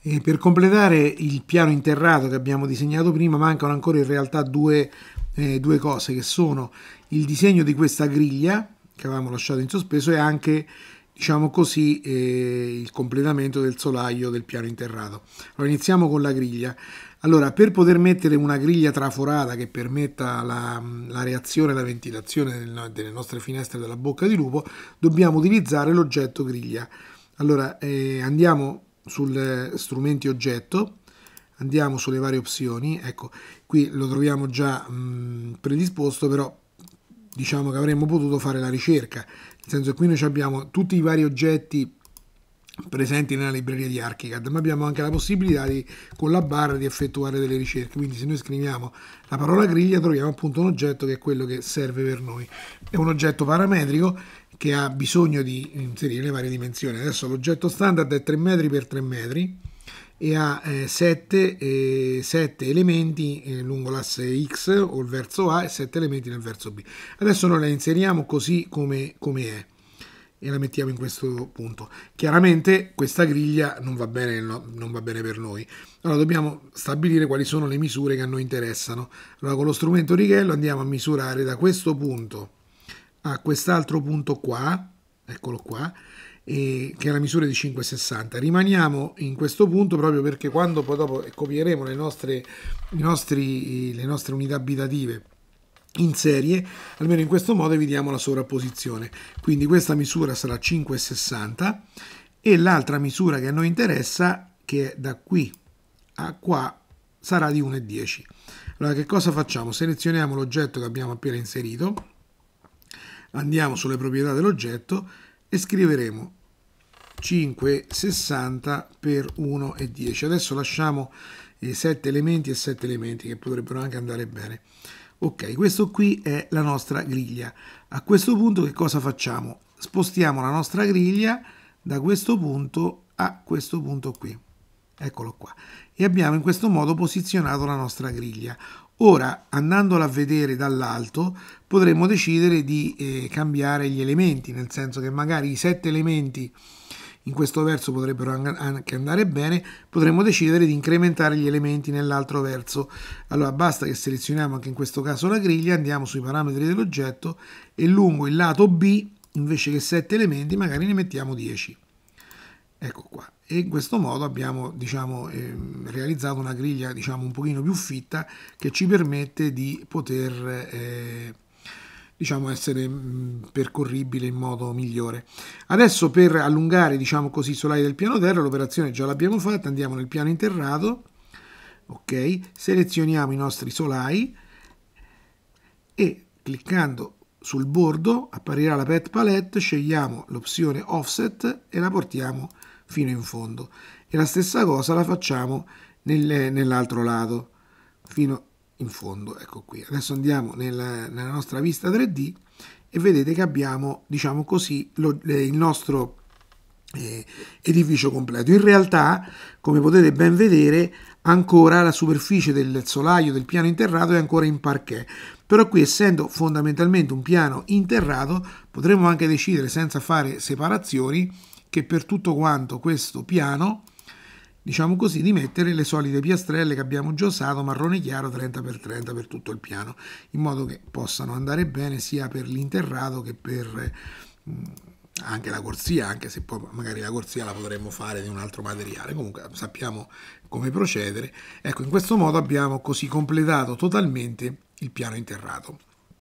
E per completare il piano interrato che abbiamo disegnato prima mancano ancora in realtà due, eh, due cose che sono il disegno di questa griglia che avevamo lasciato in sospeso e anche diciamo così, eh, il completamento del solaio del piano interrato. Allora iniziamo con la griglia. Allora, per poter mettere una griglia traforata che permetta la, la reazione e la ventilazione delle nostre finestre della bocca di lupo, dobbiamo utilizzare l'oggetto griglia. Allora, eh, andiamo sul eh, strumenti oggetto andiamo sulle varie opzioni ecco qui lo troviamo già mh, mm, predisposto però diciamo che avremmo potuto fare la ricerca nel senso che qui noi abbiamo tutti i vari oggetti presenti nella libreria di Archicad ma abbiamo anche la possibilità di, con la barra di effettuare delle ricerche quindi se noi scriviamo la parola griglia troviamo appunto un oggetto che è quello che serve per noi è un oggetto parametrico che ha bisogno di inserire le varie dimensioni. Adesso l'oggetto standard è 3 metri per 3 metri e ha 7, eh, eh, elementi eh, lungo l'asse X o il verso A e 7 elementi nel verso B. Adesso noi la inseriamo così come, come è e la mettiamo in questo punto. Chiaramente questa griglia non va, bene, non va bene per noi. Allora dobbiamo stabilire quali sono le misure che a noi interessano. Allora con lo strumento righello andiamo a misurare da questo punto a quest'altro punto qua, eccolo qua, che è la misura di 5,60. Rimaniamo in questo punto proprio perché quando poi dopo copieremo le nostre, nostri, le nostre unità abitative in serie, almeno in questo modo evitiamo la sovrapposizione. Quindi questa misura sarà 5,60 e l'altra misura che a noi interessa, che è da qui a qua, sarà di 1,10. Allora che cosa facciamo? Selezioniamo l'oggetto che abbiamo appena inserito Andiamo sulle proprietà dell'oggetto e scriveremo 5, 60 per 1 e 10. Adesso lasciamo i 7 elementi e 7 elementi che potrebbero anche andare bene. Ok, questo qui è la nostra griglia. A questo punto che cosa facciamo? Spostiamo la nostra griglia da questo punto a questo punto qui. Eccolo qua. E abbiamo in questo modo posizionato la nostra griglia. Ora, andandola a vedere dall'alto, potremmo decidere di eh, cambiare gli elementi, nel senso che magari i sette elementi in questo verso potrebbero anche andare bene, potremmo decidere di incrementare gli elementi nell'altro verso. Allora basta che selezioniamo anche in questo caso la griglia, andiamo sui parametri dell'oggetto e lungo il lato B, invece che 7 elementi, magari ne mettiamo 10. Ecco qua. E in questo modo abbiamo diciamo, ehm, realizzato una griglia diciamo, un pochino più fitta che ci permette di poter eh, diciamo, essere mm, percorribile in modo migliore. Adesso per allungare diciamo così, i solai del piano terra, l'operazione già l'abbiamo fatta, andiamo nel piano interrato, ok selezioniamo i nostri solai e cliccando sul bordo apparirà la pet palette, scegliamo l'opzione offset e la portiamo a fino in fondo. E la stessa cosa la facciamo nel, nell'altro lato, fino in fondo. Ecco qui. Adesso andiamo nel, nella nostra vista 3D e vedete che abbiamo, diciamo così, lo, il nostro eh, edificio completo. In realtà, come potete ben vedere, ancora la superficie del solaio del piano interrato è ancora in parquet. Però qui, essendo fondamentalmente un piano interrato, potremmo anche decidere senza fare separazioni che per tutto quanto questo piano, diciamo così, di mettere le solite piastrelle che abbiamo già usato, marrone chiaro 30x30 per tutto il piano, in modo che possano andare bene sia per l'interrato che per mh, mm, anche la corsia, anche se poi magari la corsia la potremmo fare di un altro materiale, comunque sappiamo come procedere. Ecco, in questo modo abbiamo così completato totalmente il piano interrato.